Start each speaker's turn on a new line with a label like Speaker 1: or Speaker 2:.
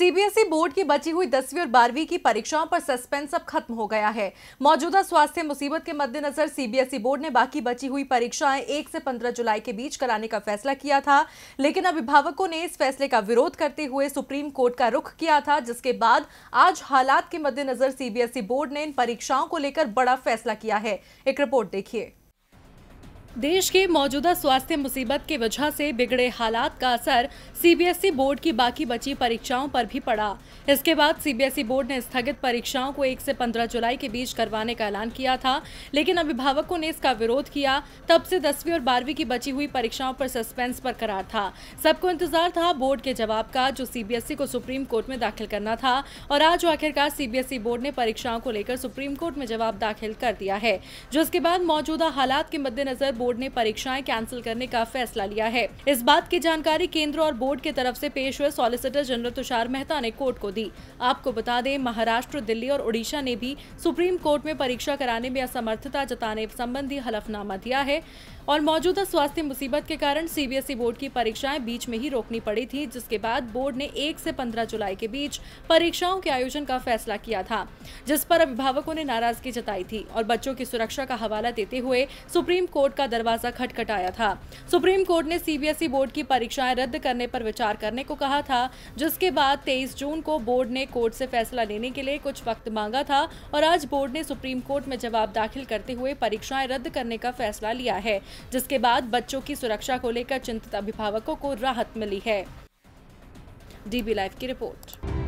Speaker 1: CBSE board की बची हुई दसवीं और बारहवीं की परीक्षाओं पर सस्पेंस अब खत्म हो गया है मौजूदा स्वास्थ्य मुसीबत के मद्देनजर सीबीएसई बोर्ड ने बाकी बची हुई परीक्षाएं 1 से 15 जुलाई के बीच कराने का फैसला किया था लेकिन अभिभावकों ने इस फैसले का विरोध करते हुए सुप्रीम कोर्ट का रुख किया था जिसके बाद आज हालात के मद्देनजर सीबीएसई बोर्ड ने इन परीक्षाओं को लेकर बड़ा फैसला किया है एक रिपोर्ट देखिए देश के मौजूदा स्वास्थ्य मुसीबत की वजह से बिगड़े हालात का असर सीबीएसई e बोर्ड की बाकी बची परीक्षाओं पर भी पड़ा इसके बाद सीबीएसई e बोर्ड ने स्थगित परीक्षाओं को 1 से 15 जुलाई के बीच करवाने का ऐलान किया था लेकिन अभिभावकों ने इसका विरोध किया तब से दसवीं और बारहवीं की बची हुई परीक्षाओं पर सस्पेंस पर करार था सबको इंतजार था बोर्ड के जवाब का जो सीबीएसई e को सुप्रीम कोर्ट में दाखिल करना था और आज आखिरकार सीबीएसई बोर्ड ने परीक्षाओं को लेकर सुप्रीम कोर्ट में जवाब दाखिल कर दिया है जो बाद मौजूदा हालात के मद्देनजर बोर्ड ने परीक्षाएं कैंसिल करने का फैसला लिया है इस बात की जानकारी केंद्र और बोर्ड के तरफ ऐसी पेश हुए सॉलिसिटर जनरल तुषार मेहता ने कोर्ट को दी आपको बता दें महाराष्ट्र दिल्ली और उड़ीसा ने भी सुप्रीम कोर्ट में परीक्षा कराने में असमर्थता जताने संबंधी हलफनामा दिया है और मौजूदा स्वास्थ्य मुसीबत के कारण सीबीएसई बोर्ड की परीक्षाएं बीच में ही रोकनी पड़ी थी जिसके बाद बोर्ड ने 1 से 15 जुलाई के बीच परीक्षाओं के आयोजन का फैसला किया था जिस पर अभिभावकों ने नाराजगी जताई थी और बच्चों की सुरक्षा का हवाला देते हुए सुप्रीम कोर्ट का दरवाजा खटखटाया था सुप्रीम कोर्ट ने सीबीएसई बोर्ड की परीक्षाएं रद्द करने पर विचार करने को कहा था जिसके बाद तेईस जून को बोर्ड ने कोर्ट से फैसला लेने के लिए कुछ वक्त मांगा था और आज बोर्ड ने सुप्रीम कोर्ट में जवाब दाखिल करते हुए परीक्षाएं रद्द करने का फैसला लिया है जिसके बाद बच्चों की सुरक्षा को लेकर चिंतित अभिभावकों को राहत मिली है डीबी लाइव की रिपोर्ट